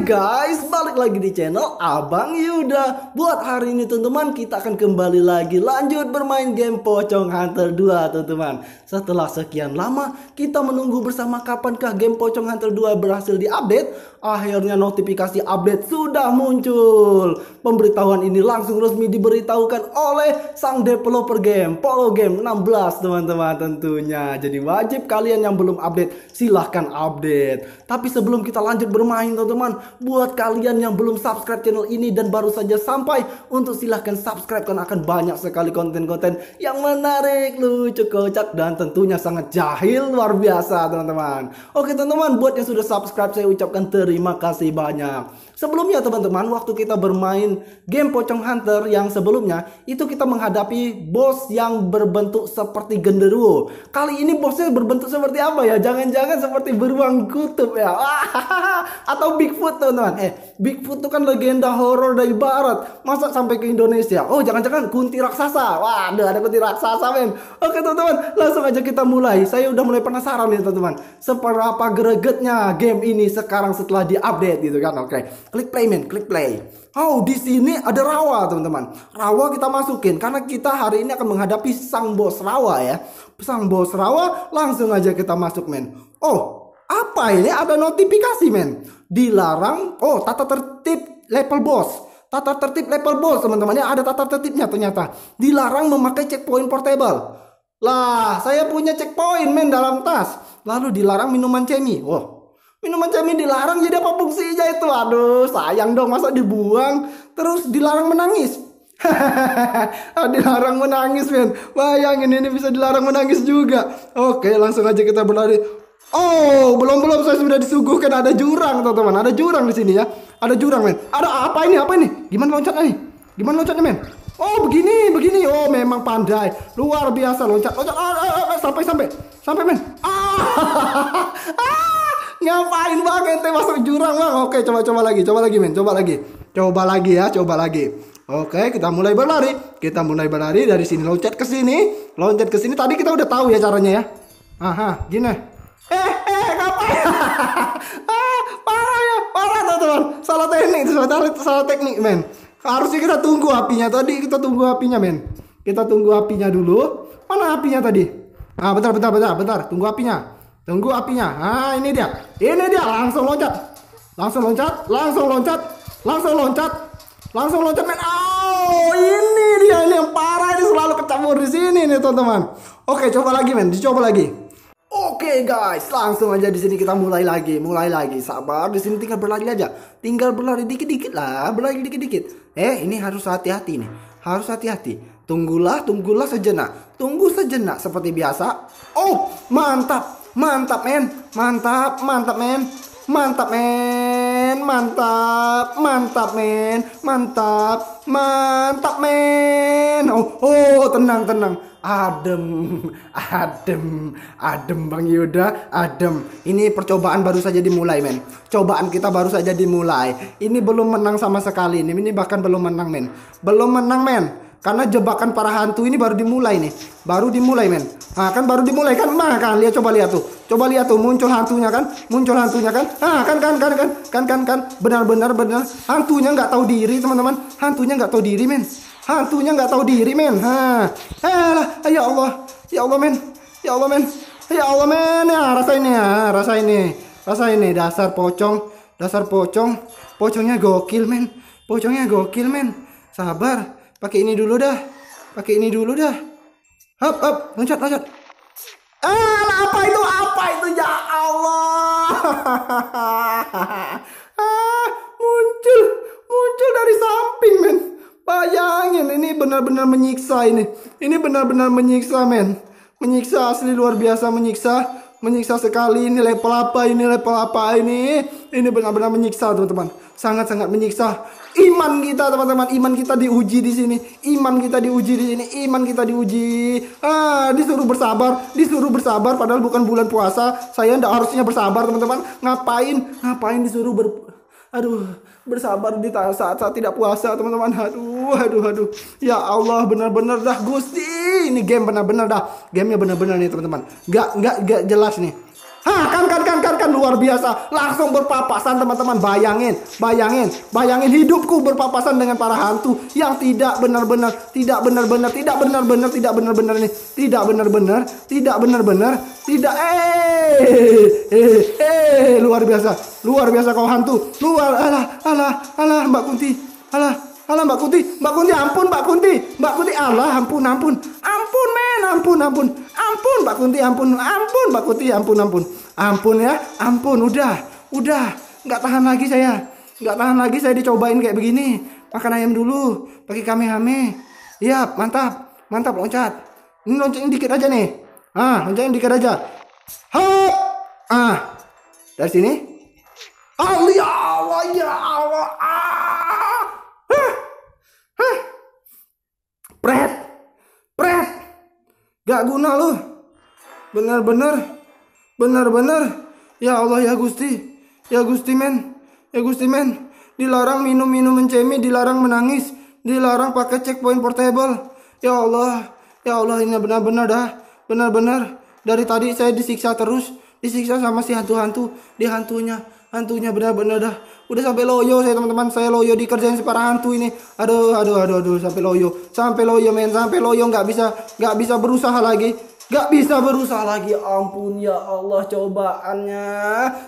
guys, balik lagi di channel Abang Yuda Buat hari ini teman-teman kita akan kembali lagi lanjut bermain game Pocong Hunter 2 teman-teman Setelah sekian lama kita menunggu bersama kapankah game Pocong Hunter 2 berhasil diupdate Akhirnya notifikasi update sudah muncul Pemberitahuan ini langsung resmi diberitahukan oleh sang developer game Polo Game 16 teman-teman tentunya Jadi wajib kalian yang belum update silahkan update Tapi sebelum kita lanjut bermain teman-teman buat kalian yang belum subscribe channel ini dan baru saja sampai untuk silahkan subscribe karena akan banyak sekali konten-konten yang menarik, lucu, kocak dan tentunya sangat jahil luar biasa teman-teman. Oke teman-teman, buat yang sudah subscribe saya ucapkan terima kasih banyak. Sebelumnya teman-teman, waktu kita bermain game Pocong Hunter yang sebelumnya itu kita menghadapi bos yang berbentuk seperti genderuwo. Kali ini bosnya berbentuk seperti apa ya? Jangan-jangan seperti beruang kutub ya. Atau Bigfoot teman-teman. Eh, Bigfoot itu kan legenda horor dari barat. Masa sampai ke Indonesia? Oh, jangan-jangan kunti raksasa. Waduh, ada kunti raksasa, men. Oke, teman-teman, langsung aja kita mulai. Saya udah mulai penasaran nih, teman-teman. Seberapa gregetnya game ini sekarang setelah di-update gitu kan. Oke. Klik play, men. Klik play. Oh, di sini ada rawa, teman-teman. Rawa kita masukin karena kita hari ini akan menghadapi sang bos rawa ya. Sang bos rawa langsung aja kita masuk, men. Oh, apa ini? Ada notifikasi men. Dilarang. Oh, tata tertib level bos tata tertib level boss teman temannya ada tata tertibnya ternyata dilarang memakai checkpoint portable lah saya punya checkpoint men dalam tas lalu dilarang minuman cemi oh minuman cemi dilarang jadi apa fungsinya itu aduh sayang dong masa dibuang terus dilarang menangis ah, dilarang menangis men bayangin ini bisa dilarang menangis juga oke langsung aja kita berlari Oh, belum belum saya sudah disuguhkan ada jurang, teman-teman. Ada jurang di sini ya. Ada jurang, men. Ada apa ini? Apa ini? Gimana loncatnya nih? Gimana loncatnya, men? Oh, begini, begini. Oh, memang pandai. Luar biasa loncat. Loncat oh, oh, oh. sampai sampai. Sampai, men. Ah. ah. Ngapain bang ente masuk jurang, Bang? Oke, coba-coba lagi. Coba lagi, men. Coba lagi. Coba lagi ya, coba lagi. Oke, kita mulai berlari. Kita mulai berlari dari sini loncat ke sini, loncat ke sini. Tadi kita udah tahu ya caranya ya. Aha, gini eh eh ngapain ah parah ya parah teman-teman salah teknik salah, salah teknik men harusnya kita tunggu apinya tadi kita tunggu apinya men kita tunggu apinya dulu mana apinya tadi ah bentar bentar bentar bentar tunggu apinya tunggu apinya ah ini dia ini dia langsung loncat langsung loncat langsung loncat langsung loncat langsung loncat men oh ini dia ini yang parah ini selalu ketemu di sini nih teman-teman oke coba lagi men dicoba lagi Oke okay guys, langsung aja di sini kita mulai lagi, mulai lagi. Sabar, di sini tinggal berlari aja. Tinggal berlari dikit-dikit lah, berlari dikit-dikit. Eh, ini harus hati-hati nih. Harus hati-hati. Tunggulah, tunggulah sejenak. Tunggu sejenak seperti biasa. Oh, mantap. Mantap, men. Mantap, mantap, men. Mantap, men mantap mantap men mantap mantap men oh oh tenang tenang adem adem adem bang Yuda adem ini percobaan baru saja dimulai men cobaan kita baru saja dimulai ini belum menang sama sekali ini ini bahkan belum menang men belum menang men karena jebakan para hantu ini baru dimulai nih. Baru dimulai, men. Nah, kan baru dimulai kan? Nah, kan lihat coba lihat tuh. Coba lihat tuh muncul hantunya kan? Muncul hantunya kan? Nah, kan kan kan kan kan kan kan benar-benar benar hantunya nggak tahu diri, teman-teman. Hantunya nggak tahu diri, men. Hantunya nggak tahu diri, men. Ha. Alah, ya, ya Allah. Ya Allah, men. Ya Allah, men. Ya Allah, men. Ya, rasain ini ya. rasain nih. Rasain nih dasar pocong, dasar pocong. Pocongnya gokil, men. Pocongnya gokil, men. Sabar Pakai ini dulu dah. Pakai ini dulu dah. Hop, hop, loncat, loncat. Ah, apa itu? Apa itu? Ya Allah. ah, muncul, muncul dari samping, men. Bayangin, ini benar-benar menyiksa ini. Ini benar-benar menyiksa, men. Menyiksa asli luar biasa menyiksa. Menyiksa sekali ini level apa ini level apa ini. Ini benar-benar menyiksa, teman-teman sangat-sangat menyiksa iman kita teman-teman iman kita diuji di sini iman kita diuji di sini iman kita diuji ah disuruh bersabar disuruh bersabar padahal bukan bulan puasa saya ndak harusnya bersabar teman-teman ngapain ngapain disuruh ber aduh bersabar di saat saat tidak puasa teman-teman aduh aduh aduh ya Allah benar-benar dah gusti ini game benar-benar dah gamenya benar-benar nih teman-teman nggak nggak nggak jelas nih Hah, kan kan kan kan kan luar biasa. Langsung berpapasan teman-teman. Bayangin, bayangin, bayangin hidupku berpapasan dengan para hantu yang tidak benar-benar, tidak benar-benar, tidak benar-benar, tidak benar-benar nih, tidak benar-benar, tidak benar-benar, tidak eh, eh eh eh luar biasa. Luar biasa kau hantu. Luar alah alah alah Mbak Kunti. Alah Alah Mbak Kunti, Mbak Kunti ampun Mbak Kunti, Mbak Kunti Allah ampun ampun. ampun ampun, ampun, ampun, Mbak Kunti, ampun, ampun, Mbak Kunti, ampun, ampun, ampun ya, ampun, udah, udah, nggak tahan lagi saya, nggak tahan lagi saya dicobain kayak begini, makan ayam dulu, pakai kami hame, iya, mantap, mantap, loncat, ini loncatin dikit aja nih, ah, loncatin dikit aja, ha, ah, dari sini, ah, ya Allah, ya Allah, ah, Gak guna lu. bener-bener bener-bener Ya Allah ya Gusti. Ya Gusti men. Ya Gusti men. Dilarang minum-minum mencemi. Dilarang menangis. Dilarang pakai checkpoint portable. Ya Allah. Ya Allah ini benar-benar dah. Benar-benar. Dari tadi saya disiksa terus. Disiksa sama si hantu-hantu. Di hantunya hantunya benar-benar dah udah sampai loyo saya teman-teman saya loyo di kerjaan si para hantu ini aduh aduh aduh aduh sampai loyo sampai loyo main sampai loyo nggak bisa nggak bisa berusaha lagi nggak bisa berusaha lagi ya ampun ya Allah cobaannya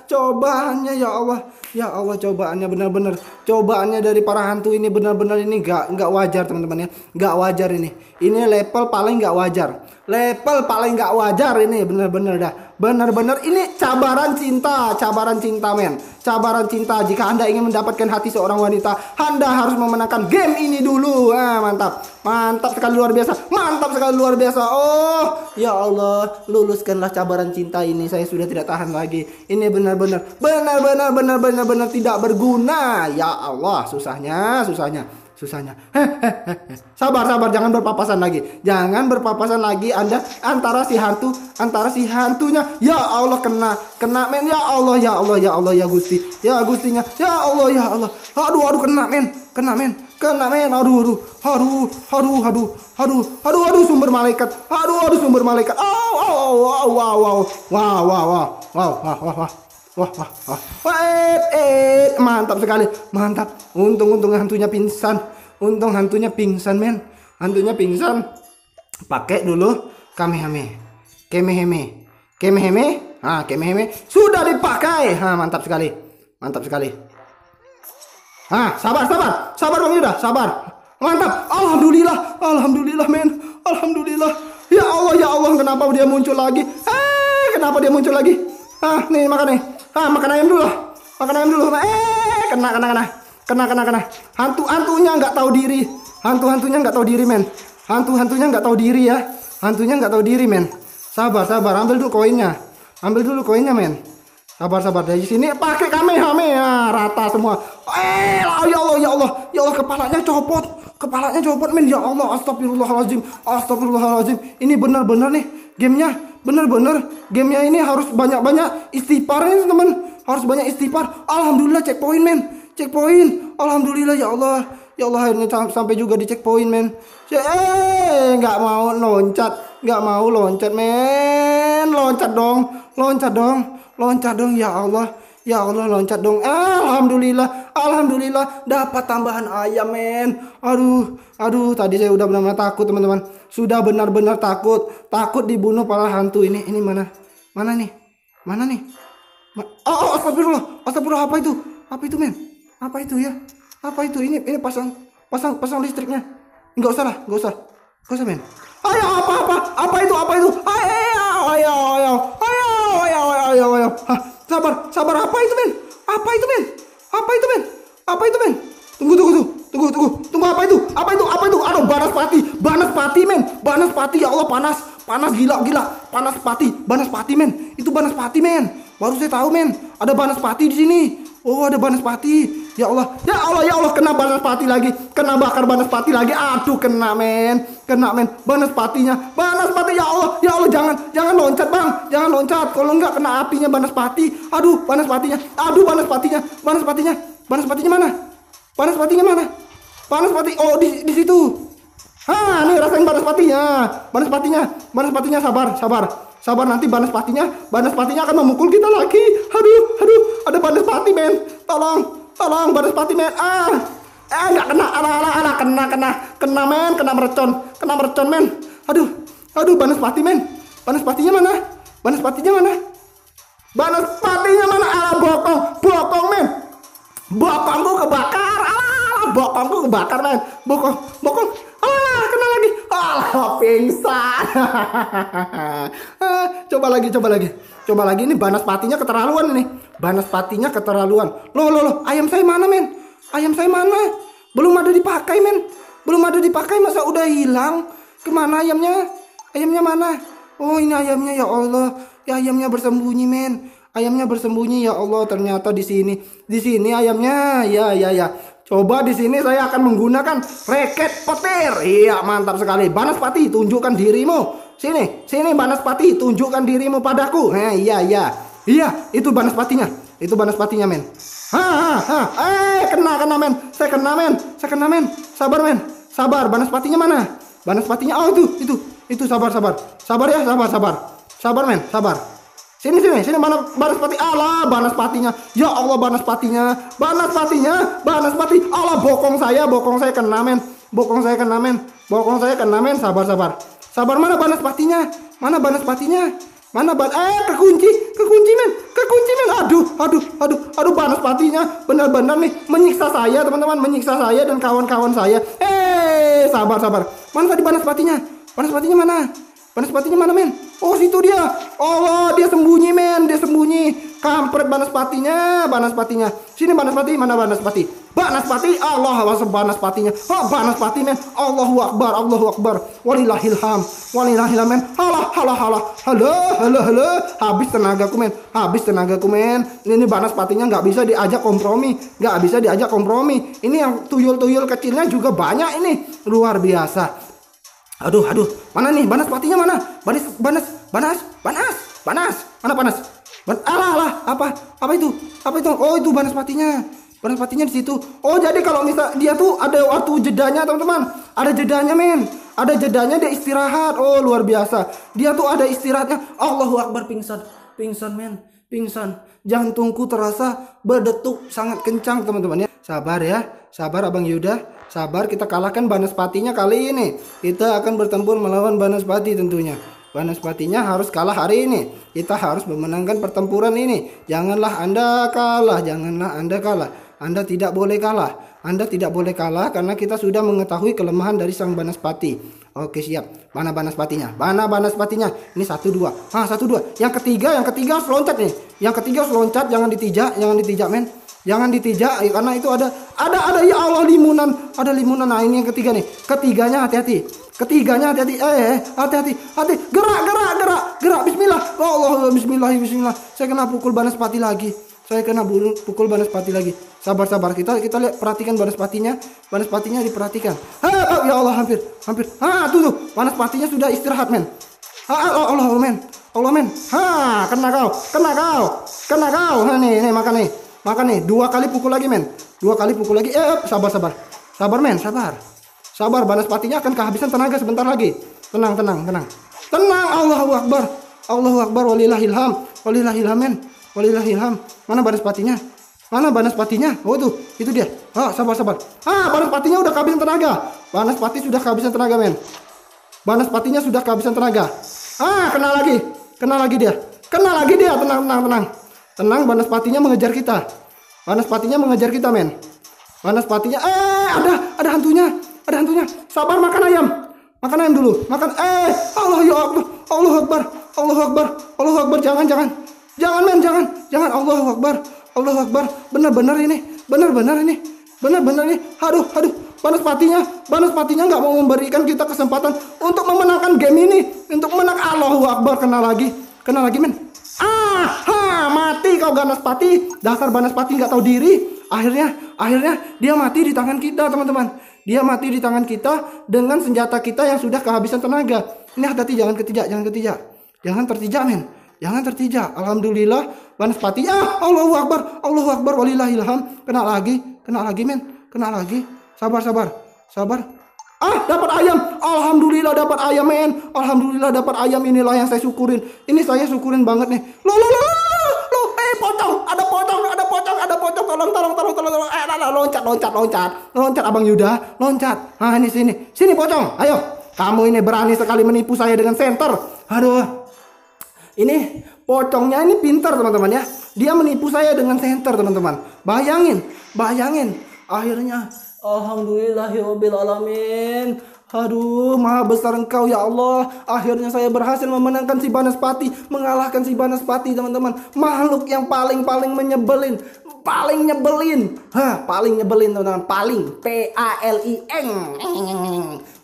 cobaannya ya Allah ya Allah cobaannya benar-benar cobaannya dari para hantu ini benar-benar ini nggak nggak wajar teman-teman ya nggak wajar ini ini level paling nggak wajar level paling nggak wajar ini benar-benar dah Benar-benar ini cabaran cinta, cabaran cinta men. Cabaran cinta jika Anda ingin mendapatkan hati seorang wanita, Anda harus memenangkan game ini dulu. Ah, mantap. Mantap sekali luar biasa. Mantap sekali luar biasa. Oh, ya Allah, luluskanlah cabaran cinta ini. Saya sudah tidak tahan lagi. Ini benar-benar benar-benar benar-benar benar tidak berguna. Ya Allah, susahnya, susahnya susahnya. Hehehe. Sabar, sabar, jangan berpapasan lagi. Jangan berpapasan lagi Anda antara si hantu, antara si hantunya. Ya Allah kena, kena men. Ya Allah, ya Allah, ya Allah, ya Gusti. Ya Gustinya. Ya Allah, ya Allah. Aduh, aduh kena men. Kena men. Kena men. Aduh, aduh. Aduh, aduh, aduh. Aduh, aduh, aduh sumber malaikat. Aduh, aduh sumber malaikat. wow wow oh, wow, wow, wow. Wow, wow, wow. Wow, wow, wow, wow. Wah, wah, wah. Wah, eh, eh. Mantap sekali. Mantap. Untung-untung hantunya pingsan. Untung hantunya pingsan, men. Hantunya pingsan. Pakai dulu kamehame. Kemeheme. Kemeheme. Ah, kemeheme. Sudah dipakai. Ah, mantap sekali. Mantap sekali. Ah, sabar, sabar. Sabar, Bang Yuda. Sabar. Mantap. Alhamdulillah. Alhamdulillah, men. Alhamdulillah. Ya Allah, ya Allah. Kenapa dia muncul lagi? Eh, kenapa dia muncul lagi? ah nih makan nih ah makan ayam dulu makan ayam dulu eh kena kena kena kena kena kena hantu hantunya nggak tahu diri hantu hantunya nggak tahu diri men hantu hantunya nggak tahu diri ya hantunya nggak tahu diri men sabar sabar ambil dulu koinnya ambil dulu koinnya men sabar sabar dari sini pakai kamehameha rata semua eh ya Allah ya Allah ya Allah kepalanya copot Kepalanya copot men ya Allah astagfirullahaladzim astagfirullahaladzim ini benar-benar nih gamenya benar-benar gamenya ini harus banyak-banyak istighfar nih teman harus banyak istighfar alhamdulillah checkpoint men checkpoint alhamdulillah ya Allah ya Allah akhirnya sampai juga di checkpoint men eh nggak mau loncat nggak mau loncat men loncat dong loncat dong loncat dong ya Allah Ya Allah loncat dong. Alhamdulillah, alhamdulillah dapat tambahan ayam men. Aduh, aduh tadi saya udah benar-benar takut teman-teman. Sudah benar-benar takut, takut dibunuh para hantu ini. Ini mana? Mana nih? Mana nih? Ma oh, oh, astagfirullah. Astagfirullah apa itu? Apa itu men? Apa itu ya? Apa itu? Ini ini pasang pasang pasang listriknya. Enggak usah lah, enggak usah. Enggak usah men. Ayo apa apa? Apa itu? Apa itu? Ayo ayo ayo ayo ayo ayo ayo. ayo. Sabar, sabar apa itu men? Apa itu men? Apa itu men? Apa itu men? Tunggu, tunggu, tunggu, tunggu, tunggu, tunggu apa itu? Apa itu? Apa itu? Aduh, panas pati, panas pati men, panas pati ya Allah panas, panas gila gila, panas pati, panas pati men, itu panas pati men. Baru saya tahu men, ada panas pati di sini. Oh ada panas pati, Ya Allah, ya Allah, ya Allah kena banaspati lagi, kena bakar banaspati lagi. Aduh, kena men, kena men banaspatinya. Banaspati ya Allah, ya Allah jangan jangan loncat, Bang. Jangan loncat. Kalau enggak kena apinya banaspati. Aduh, banaspatinya. Aduh, banaspatinya. Banaspatinya. Banaspatinya mana? Banaspatinya mana? Banaspati oh di di situ. Ha, nih rasain banaspatinya. Banaspatinya, banaspatinya sabar, sabar sabar nanti banaspatinya banaspatinya akan memukul kita lagi aduh aduh ada banaspati men tolong tolong pati men ah eh nggak kena ala ala ala kena kena kena men kena mercon kena mercon men aduh aduh pati men patinya mana patinya mana patinya mana ala bokong bokong men bokongku kebakar ala ala bokongku kebakar men bokong bokong Walah pingsan. coba lagi, coba lagi. Coba lagi ini banas patinya keterlaluan nih, Banas patinya keterlaluan. Loh, loh, loh, ayam saya mana, men? Ayam saya mana? Belum ada dipakai, men. Belum ada dipakai masa udah hilang? Kemana ayamnya? Ayamnya mana? Oh, ini ayamnya ya Allah. Ya ayamnya bersembunyi, men. Ayamnya bersembunyi ya Allah. Ternyata di sini. Di sini ayamnya. Ya, ya, ya. Coba di sini saya akan menggunakan reket petir. Iya, mantap sekali. banas pati tunjukkan dirimu. Sini, sini banas pati tunjukkan dirimu padaku. Eh, iya, iya. Iya, itu banas patinya Itu banas patinya men. Ha, ha, ha. Eh, kena, kena, men. Saya kena, men. Saya kena, men. Sabar, men. Sabar, banas patinya mana? banas patinya oh itu, itu. Itu, sabar, sabar. Sabar ya, sabar, sabar. Sabar, men. Sabar. Sini sini sini mana Banaspati? Allah Banaspatinya. Ya Allah Banaspatinya. Banaspatinya, Banaspati. Allah bokong saya, bokong saya kena men. Bokong saya kena men. Bokong saya kena men. Sabar sabar. Sabar mana Banaspatinya? Mana Banaspatinya? Mana ban eh kekunci, kekunci men, kekunci men. Aduh, aduh, aduh, aduh Banaspatinya benar-benar nih menyiksa saya, teman-teman, menyiksa saya dan kawan-kawan saya. Eh, sabar sabar. Mana tadi Banaspatinya? Banaspatinya mana? Banaspatinya mana men? Oh situ dia. Allah oh, dia sembunyi men, dia sembunyi. Kampret banaspatinya, banaspatinya. Sini banaspati, mana banaspati? Banaspati, Allah sebanas banaspatinya. Oh banaspati men, Allahu akbar, Allahu akbar. Walillahil ham, men. Halah, halah, halah, halo, halo, halo. Habis tenagaku men, habis tenagaku men. Ini banaspatinya nggak bisa diajak kompromi, nggak bisa diajak kompromi. Ini yang tuyul-tuyul kecilnya juga banyak ini, luar biasa. Aduh, aduh. Mana nih? panas pelatihnya mana? panas panas panas panas panas Mana panas Ban alah, alah. Apa? Apa itu? Apa itu? Oh, itu panas pelatihnya. panas pelatihnya di situ. Oh, jadi kalau misal dia tuh ada waktu jedanya, teman-teman. Ada jedanya, men. Ada jedanya dia istirahat. Oh, luar biasa. Dia tuh ada istirahatnya. Allahu Akbar pingsan. Pingsan, men. Pingsan. Jantungku terasa berdetuk sangat kencang, teman-teman ya. Sabar ya. Sabar Abang Yuda Sabar kita kalahkan Banaspatinya kali ini. Kita akan bertempur melawan Banaspati tentunya. Banaspatinya harus kalah hari ini. Kita harus memenangkan pertempuran ini. Janganlah Anda kalah, janganlah Anda kalah. Anda tidak boleh kalah. Anda tidak boleh kalah karena kita sudah mengetahui kelemahan dari sang Banaspati. Oke siap. Mana Banaspatinya? Mana Banaspatinya? Ini satu dua. Ah satu dua. Yang ketiga, yang ketiga harus loncat nih. Yang ketiga harus loncat, jangan ditijak, jangan ditijak men. Jangan ditijak ya, karena itu ada ada ada ya Allah limunan, ada limunan. Nah, ini yang ketiga nih. Ketiganya hati-hati. Ketiganya hati-hati. Eh, eh hati-hati. Hati gerak gerak gerak gerak bismillah. oh, Allah ya bismillah bismillah. Saya kena pukul banaspati lagi. Saya kena pukul banaspati lagi. Sabar sabar kita kita lihat perhatikan banaspatinya. Banaspatinya diperhatikan. ha, ya Allah hampir hampir. Ha tuh tuh. Banaspatinya sudah istirahat, men. Ha Allah, Allah, men. Allah, men. Ha, kena kau. Kena kau. Kena kau. ha, nih, nih makan nih. Maka nih, dua kali pukul lagi men. Dua kali pukul lagi. Eh, eh, sabar sabar. Sabar men, sabar. Sabar, banaspatinya akan kehabisan tenaga sebentar lagi. Tenang, tenang, tenang. Tenang, Allahu Akbar. Allahu Akbar Walillah ilham, men. ilham. Mana banaspatinya? Mana banaspatinya? Oh tuh, itu dia. Ah, sabar sabar. Ah, banaspatinya udah kehabisan tenaga. Banaspati sudah kehabisan tenaga, men. Banaspatinya sudah kehabisan tenaga. Ah, kena lagi. Kena lagi dia. Kena lagi dia. Tenang, tenang, tenang. Tenang, panas patinya mengejar kita. Panas patinya mengejar kita, men. Panas patinya, eh, ada, ada hantunya, ada hantunya. Sabar, makan ayam, makan ayam dulu, makan. Eh, Allah ya Allah Allah Akbar, Allah Akbar, Allah Akbar, jangan, jangan, jangan, men, jangan, jangan, Allah Akbar, Allah Akbar, benar-benar ini, benar-benar ini, benar-benar ini. Aduh, aduh, panas patinya nggak mau memberikan kita kesempatan untuk memenangkan game ini, untuk menang. Allah Akbar, kena lagi, kena lagi, men ha, mati kau ganas Ganaspati. Dasar pati nggak tahu diri. Akhirnya, akhirnya dia mati di tangan kita, teman-teman. Dia mati di tangan kita dengan senjata kita yang sudah kehabisan tenaga. Ini hati-hati jangan ketijak, jangan ketijak. Jangan tertijak, men. Jangan tertijak. Alhamdulillah, pati. Ah, Allahu Akbar, Allahu Akbar, Walillahilham. Kena lagi, kena lagi, men. Kena lagi. Sabar, sabar. Sabar. Ah, dapat ayam. Alhamdulillah dapat ayam, men. Alhamdulillah dapat ayam inilah yang saya syukurin. Ini saya syukurin banget nih. Lo lo lo lo eh pocong, ada pocong, ada pocong, ada pocong. Tolong tolong tolong tolong. tolong. Eh, lala, nah, nah, loncat loncat loncat. Loncat Abang Yuda, loncat. Ah, ini sini. Sini pocong. Ayo. Kamu ini berani sekali menipu saya dengan senter. Aduh. Ini pocongnya ini pintar teman-teman ya. Dia menipu saya dengan senter teman-teman. Bayangin, bayangin. Akhirnya Alhamdulillahirrohmanirrohim. Aduh, maha besar engkau ya Allah. Akhirnya saya berhasil memenangkan si Banaspati. Mengalahkan si Banaspati, teman-teman. Makhluk yang paling-paling menyebelin. Paling nyebelin. Hah, paling nyebelin, teman-teman. Paling. P-A-L-I-N.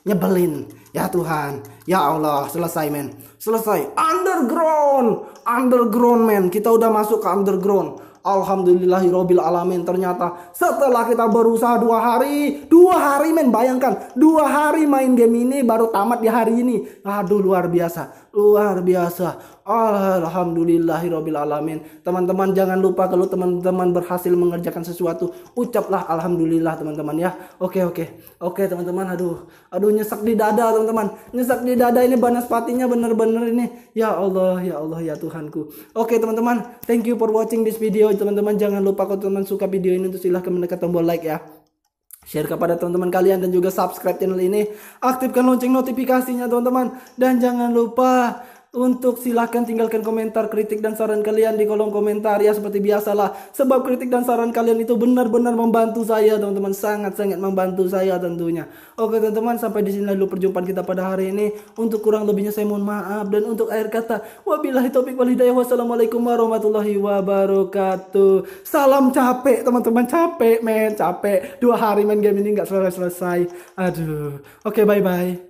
Nyebelin. Ya Tuhan. Ya Allah, selesai men. Selesai. Underground. Underground men. Kita udah masuk ke underground Alhamdulillahirobbil alamin. Ternyata setelah kita berusaha dua hari, dua hari men bayangkan, dua hari main game ini baru tamat di hari ini. Aduh luar biasa luar biasa alhamdulillahirabbil alamin teman-teman jangan lupa kalau teman-teman berhasil mengerjakan sesuatu ucaplah alhamdulillah teman-teman ya oke oke oke teman-teman aduh aduh nyesek di dada teman-teman nyesek di dada ini patinya bener-bener ini ya Allah ya Allah ya Tuhanku oke teman-teman thank you for watching this video teman-teman jangan lupa kalau teman suka video ini untuk silahkan menekan tombol like ya Share kepada teman-teman kalian dan juga subscribe channel ini. Aktifkan lonceng notifikasinya teman-teman. Dan jangan lupa untuk silahkan tinggalkan komentar, kritik, dan saran kalian di kolom komentar ya seperti biasalah. Sebab kritik dan saran kalian itu benar-benar membantu saya teman-teman. Sangat-sangat membantu saya tentunya. Oke teman-teman sampai di sini dulu perjumpaan kita pada hari ini. Untuk kurang lebihnya saya mohon maaf. Dan untuk akhir kata. Wabillahi topik wal hidayah. Wassalamualaikum warahmatullahi wabarakatuh. Salam capek teman-teman. Capek men. Capek. Dua hari main game ini nggak selesai-selesai. Aduh. Oke bye-bye.